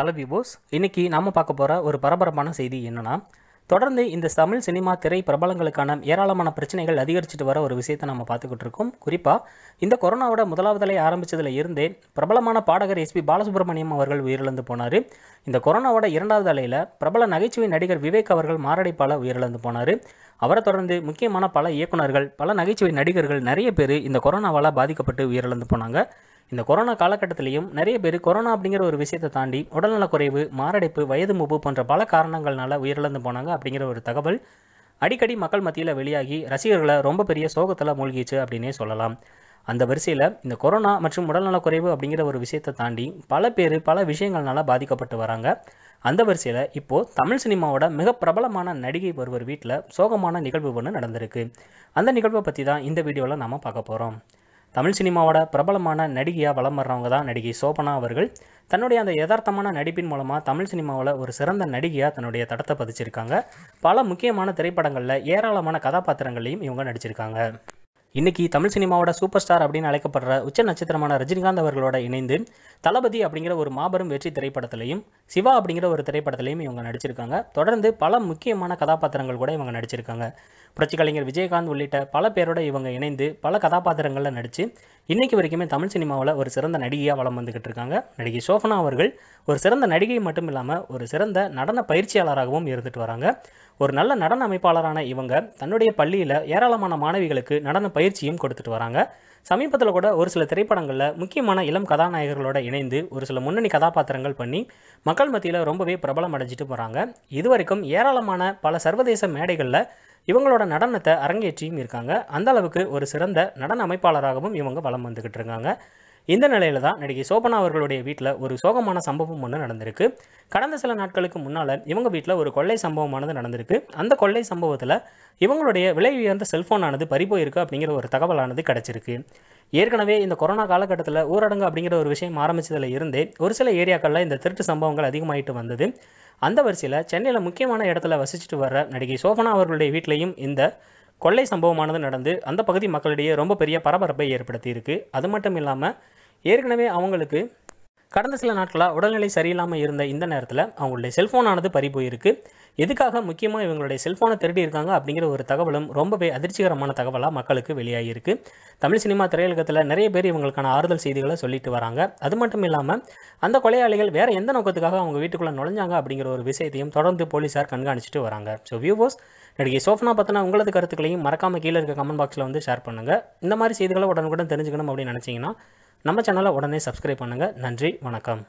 hello விபோஸ் இன்றைக்கி நாம் பார்க்க போகிற ஒரு பரபரப்பான செய்தி என்னென்னா தொடர்ந்து இந்த தமிழ் சினிமா திரை பிரபலங்களுக்கான ஏராளமான பிரச்சனைகள் அதிகரிச்சுட்டு வர ஒரு விஷயத்தை நம்ம பார்த்துக்கிட்டு இருக்கோம் குறிப்பாக இந்த கொரோனாவோட முதலாவது அலை ஆரம்பித்ததில் இருந்தே பிரபலமான பாடகர் எஸ்பி பாலசுப்ரமணியம் அவர்கள் உயிரிழந்து போனார் இந்த கொரோனாவோட இரண்டாவது அலையில் பிரபல நகைச்சுவை நடிகர் விவேக் அவர்கள் மாரடைப்பால் உயிரிழந்து போனார் அவரை தொடர்ந்து முக்கியமான பல இயக்குநர்கள் பல நகைச்சுவை நடிகர்கள் நிறைய பேர் இந்த கொரோனாவால் பாதிக்கப்பட்டு உயிரிழந்து போனாங்க இந்த கொரோனா காலகட்டத்திலையும் நிறைய பேர் கொரோனா அப்படிங்கிற ஒரு விஷயத்தை தாண்டி உடல்நலக்குறைவு மாரடைப்பு வயது முப்பு போன்ற பல காரணங்கள்னால உயிரிழந்து போனாங்க அப்படிங்கிற ஒரு தகவல் அடிக்கடி மக்கள் மத்தியில் வெளியாகி ரசிகர்களை ரொம்ப பெரிய சோகத்தில் மூழ்கிச்சு அப்படின்னே சொல்லலாம் அந்த வரிசையில் இந்த கொரோனா மற்றும் உடல்நலக்குறைவு அப்படிங்கிற ஒரு விஷயத்தை தாண்டி பல பேர் பல விஷயங்கள்னால பாதிக்கப்பட்டு வராங்க அந்த வரிசையில் இப்போது தமிழ் சினிமாவோட மிக பிரபலமான நடிகை ஒருவர் வீட்டில் சோகமான நிகழ்வு ஒன்று நடந்திருக்கு அந்த நிகழ்வை பற்றி தான் இந்த வீடியோவில் நாம் பார்க்க போகிறோம் தமிழ் சினிமாவோட பிரபலமான நடிகையாக வளம் வர்றவங்க தான் நடிகை சோபனா அவர்கள் தன்னுடைய அந்த யதார்த்தமான நடிப்பின் மூலமாக தமிழ் சினிமாவில் ஒரு சிறந்த நடிகையாக தன்னுடைய தடத்தை பதிச்சிருக்காங்க பல முக்கியமான திரைப்படங்களில் ஏராளமான கதாபாத்திரங்களையும் இவங்க நடிச்சிருக்காங்க இன்னைக்கு தமிழ் சினிமாவோட சூப்பர் ஸ்டார் அப்படின்னு அழைக்கப்படுற உச்ச நட்சத்திரமான ரஜினிகாந்த் அவர்களோட இணைந்து தளபதி அப்படிங்கிற ஒரு மாபெரும் வெற்றி திரைப்படத்திலையும் சிவா அப்படிங்கிற ஒரு திரைப்படத்திலையும் இவங்க நடிச்சிருக்காங்க தொடர்ந்து பல முக்கியமான கதாபாத்திரங்கள் கூட இவங்க நடிச்சிருக்காங்க புரட்சி கலைஞர் விஜயகாந்த் உள்ளிட்ட பல பேரோட இவங்க இணைந்து பல கதாபாத்திரங்களில் நடித்து இன்னைக்கு வரைக்குமே தமிழ் சினிமாவில் ஒரு சிறந்த நடிகையாக வளம் வந்துக்கிட்டு இருக்காங்க நடிகை சோஃபனா அவர்கள் ஒரு சிறந்த நடிகை மட்டும் இல்லாமல் ஒரு சிறந்த நடன பயிற்சியாளராகவும் இருந்துட்டு வராங்க ஒரு நல்ல நடன அமைப்பாளரான இவங்க தன்னுடைய பள்ளியில் ஏராளமான மாணவிகளுக்கு நடன பயிற்சியும் கொடுத்துட்டு வராங்க சமீபத்தில் கூட ஒரு சில திரைப்படங்களில் முக்கியமான இளம் கதாநாயகர்களோட இணைந்து ஒரு சில முன்னணி கதாபாத்திரங்கள் பண்ணி மக்கள் மத்தியில் ரொம்பவே பிரபலம் அடைஞ்சிட்டு போகிறாங்க இதுவரைக்கும் ஏராளமான பல சர்வதேச மேடைகளில் இவங்களோட நடனத்தை அரங்கேற்றியும் இருக்காங்க அந்த அளவுக்கு ஒரு சிறந்த நடன அமைப்பாளராகவும் இவங்க வளம் வந்துக்கிட்டு இருக்காங்க இந்த நிலையில தான் நடிகை சோபனா அவர்களுடைய வீட்டில் ஒரு சோகமான சம்பவம் ஒன்று நடந்திருக்கு கடந்த சில நாட்களுக்கு முன்னால் இவங்க வீட்டில் ஒரு கொள்ளை சம்பவமானது நடந்திருக்கு அந்த கொள்ளை சம்பவத்தில் இவங்களுடைய விலை உயர்ந்த செல்ஃபோனானது பறிப்போயிருக்கு அப்படிங்கிற ஒரு தகவலானது கிடச்சிருக்கு ஏற்கனவே இந்த கொரோனா காலகட்டத்தில் ஊரடங்கு அப்படிங்கிற ஒரு விஷயம் ஆரம்பித்ததில் இருந்தே ஒரு சில ஏரியாக்களில் இந்த திருட்டு சம்பவங்கள் அதிகமாகிட்டு வந்தது அந்த வரிசையில் சென்னையில் முக்கியமான இடத்துல வசிச்சுட்டு வர நடிகை சோபனா அவர்களுடைய வீட்லேயும் இந்த கொள்ளை சம்பவமானது நடந்து அந்த பகுதி மக்களிடையே ரொம்ப பெரிய பரபரப்பை ஏற்படுத்தியிருக்கு அது மட்டும் இல்லாமல் ஏற்கனவே அவங்களுக்கு கடந்த சில நாட்களாக உடல்நிலை சரியில்லாமல் இருந்த இந்த நேரத்தில் அவங்களுடைய செல்ஃபோனானது பறி போயிருக்கு எதுக்காக முக்கியமாக இவங்களுடைய செல்ஃபோனை திருடி இருக்காங்க அப்படிங்கிற ஒரு தகவலும் ரொம்பவே அதிர்ச்சிகரமான தகவலாக மக்களுக்கு வெளியாகியிருக்கு தமிழ் சினிமா திரையுலகத்தில் நிறைய பேர் இவங்களுக்கான ஆறுதல் செய்திகளை சொல்லிட்டு வராங்க அது மட்டும் இல்லாமல் அந்த கொலையாளிகள் வேறு எந்த நோக்கத்துக்காக அவங்க வீட்டுக்குள்ளே நுழைஞ்சாங்க அப்படிங்கிற ஒரு விஷயத்தையும் தொடர்ந்து போலீஸார் கண்காணிச்சுட்டு வராங்க ஸோ வியூவோஸ் நடிகை சோஃப்னா பார்த்தோன்னா உங்களது கருத்துக்களையும் மறக்காமல் கீழே இருக்க கமெண்ட் பாக்ஸில் வந்து ஷேர் பண்ணுங்கள் இந்த மாதிரி செய்திகளை உடனுக்குடன் தெரிஞ்சுக்கணும் அப்படின்னு நினச்சிங்கன்னா நம்ம சேனலை உடனே சப்ஸ்கிரைப் பண்ணுங்கள் நன்றி வணக்கம்